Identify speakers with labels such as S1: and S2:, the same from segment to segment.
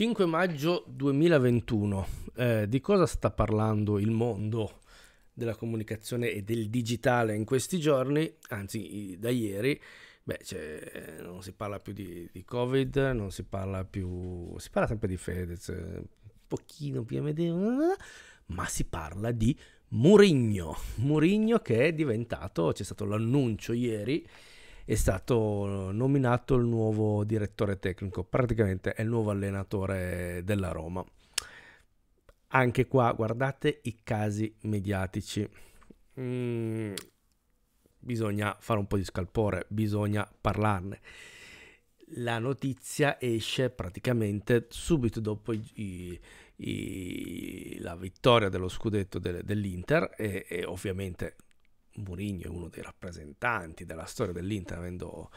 S1: 5 maggio 2021, eh, di cosa sta parlando il mondo della comunicazione e del digitale in questi giorni? Anzi, da ieri, beh, cioè, non si parla più di, di, Covid, non si parla più, si parla sempre di Fedez, un pochino PMD, ma si parla di Murigno, Murigno che è diventato, c'è stato l'annuncio ieri, è stato nominato il nuovo direttore tecnico, praticamente è il nuovo allenatore della Roma. Anche qua guardate i casi mediatici. Mm, bisogna fare un po' di scalpore, bisogna parlarne la notizia esce praticamente subito dopo i, i, la vittoria dello scudetto de, dell'Inter e, e, ovviamente Mourinho è uno dei rappresentanti della storia dell'Inter, avendo,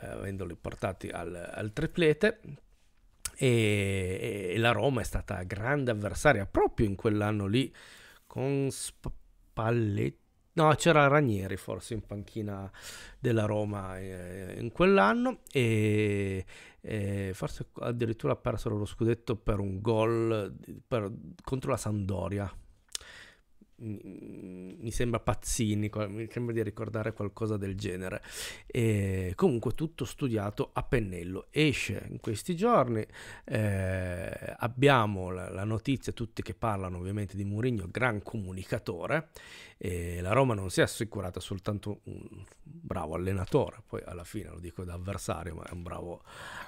S1: eh, avendoli portati al, al triplete. E, e, la Roma è stata grande avversaria proprio in quell'anno lì con Spalletti. No, c'era Ranieri forse in panchina della Roma eh, in quell'anno e, e forse addirittura persero lo scudetto per un gol per, contro la Sandoria mi sembra Pazzini, mi sembra di ricordare qualcosa del genere. E comunque tutto studiato a pennello. Esce in questi giorni, eh, abbiamo la, la, notizia, tutti che parlano ovviamente di Mourinho, gran comunicatore, eh, la Roma non si è assicurata soltanto un bravo allenatore, poi alla fine lo dico da avversario, ma è un bravo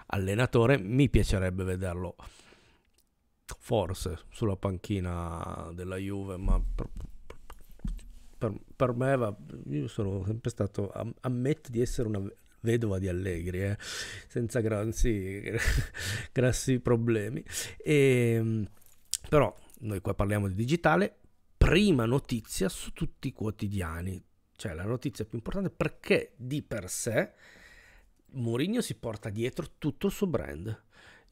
S1: allenatore, mi piacerebbe vederlo forse sulla panchina della Juve, ma per, per, per me va, io sono sempre stato, am, ammetto di essere una vedova di Allegri, eh, senza grossi, grossi problemi. E, ehm, però noi qua parliamo di digitale, prima notizia su tutti i quotidiani, cioè la notizia più importante perché di per sé Mourinho si porta dietro tutto il suo brand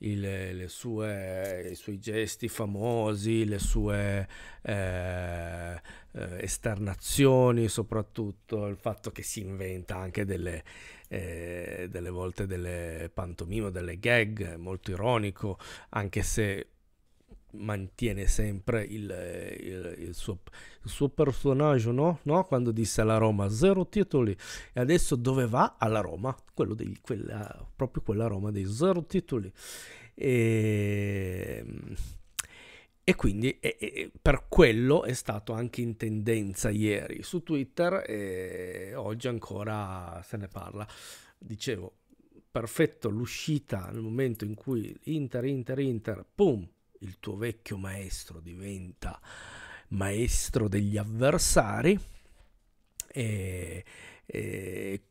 S1: il, sue, i suoi gesti famosi, le sue eh, eh, esternazioni, soprattutto il fatto che si inventa anche delle, eh, delle volte delle pantomime, delle gag, molto ironico, anche se mantiene sempre il, il, il, suo, il suo, personaggio, no? no? Quando disse alla Roma zero titoli e adesso dove va? Alla Roma, dei, quella, proprio quella Roma dei zero titoli. E, ehm, e quindi e, e per quello è stato anche in tendenza ieri su Twitter e eh, oggi ancora se ne parla. Dicevo, perfetto l'uscita nel momento in cui Inter, Inter, Inter, pum, il tuo vecchio maestro diventa maestro degli avversari e, e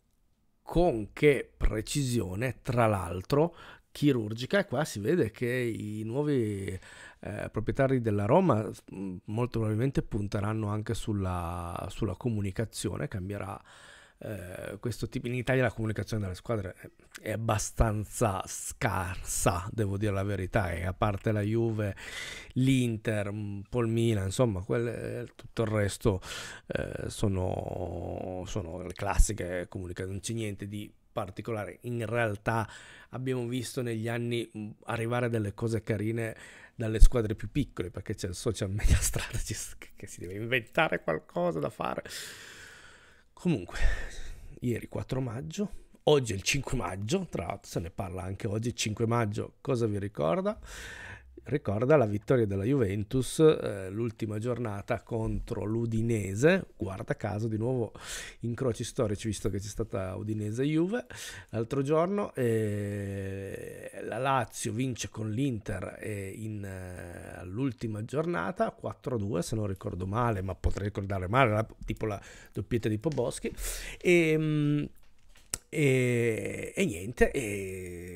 S1: con che precisione, tra l'altro, chirurgica e qua si vede che i nuovi eh, proprietari della Roma mm, molto probabilmente punteranno anche sulla, sulla comunicazione, cambierà eh, questo tipo in Italia la comunicazione delle squadre è abbastanza scarsa, devo dire la verità, e a parte la Juve, l'Inter, un po' il Milan, insomma, quelle, eh, tutto il resto eh, sono, sono le classiche comunicazioni, non c'è niente di particolare. In realtà abbiamo visto negli anni mm, arrivare delle cose carine dalle squadre più piccole, perché c'è il social media strategist che si deve inventare qualcosa da fare. Comunque, ieri 4 maggio, oggi è il 5 maggio, tra l'altro se ne parla anche oggi, 5 maggio, cosa vi ricorda? ricorda la vittoria della Juventus eh, l'ultima giornata contro l'Udinese, guarda caso di nuovo incroci storici visto che c'è stata Udinese-Juve l'altro giorno, eh, la Lazio vince con l'Inter eh, in, all'ultima giornata 4-2 se non ricordo male, ma potrei ricordare male, la, tipo la doppietta di Poboschi e... Ehm, Mh, e, e, niente, e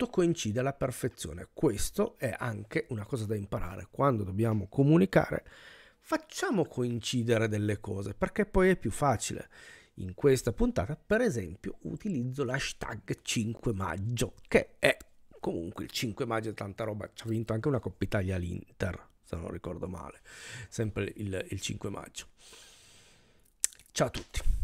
S1: tutto coincide alla perfezione. Questo è anche una cosa da imparare. Quando dobbiamo comunicare, facciamo coincidere delle cose, perché poi è più facile. In questa puntata, per esempio, utilizzo l'hashtag 5 maggio, che è comunque il 5 maggio tanta roba, ci ha vinto anche una Coppa Italia all'Inter, se non ricordo male, sempre il, il 5 maggio. Ciao a tutti.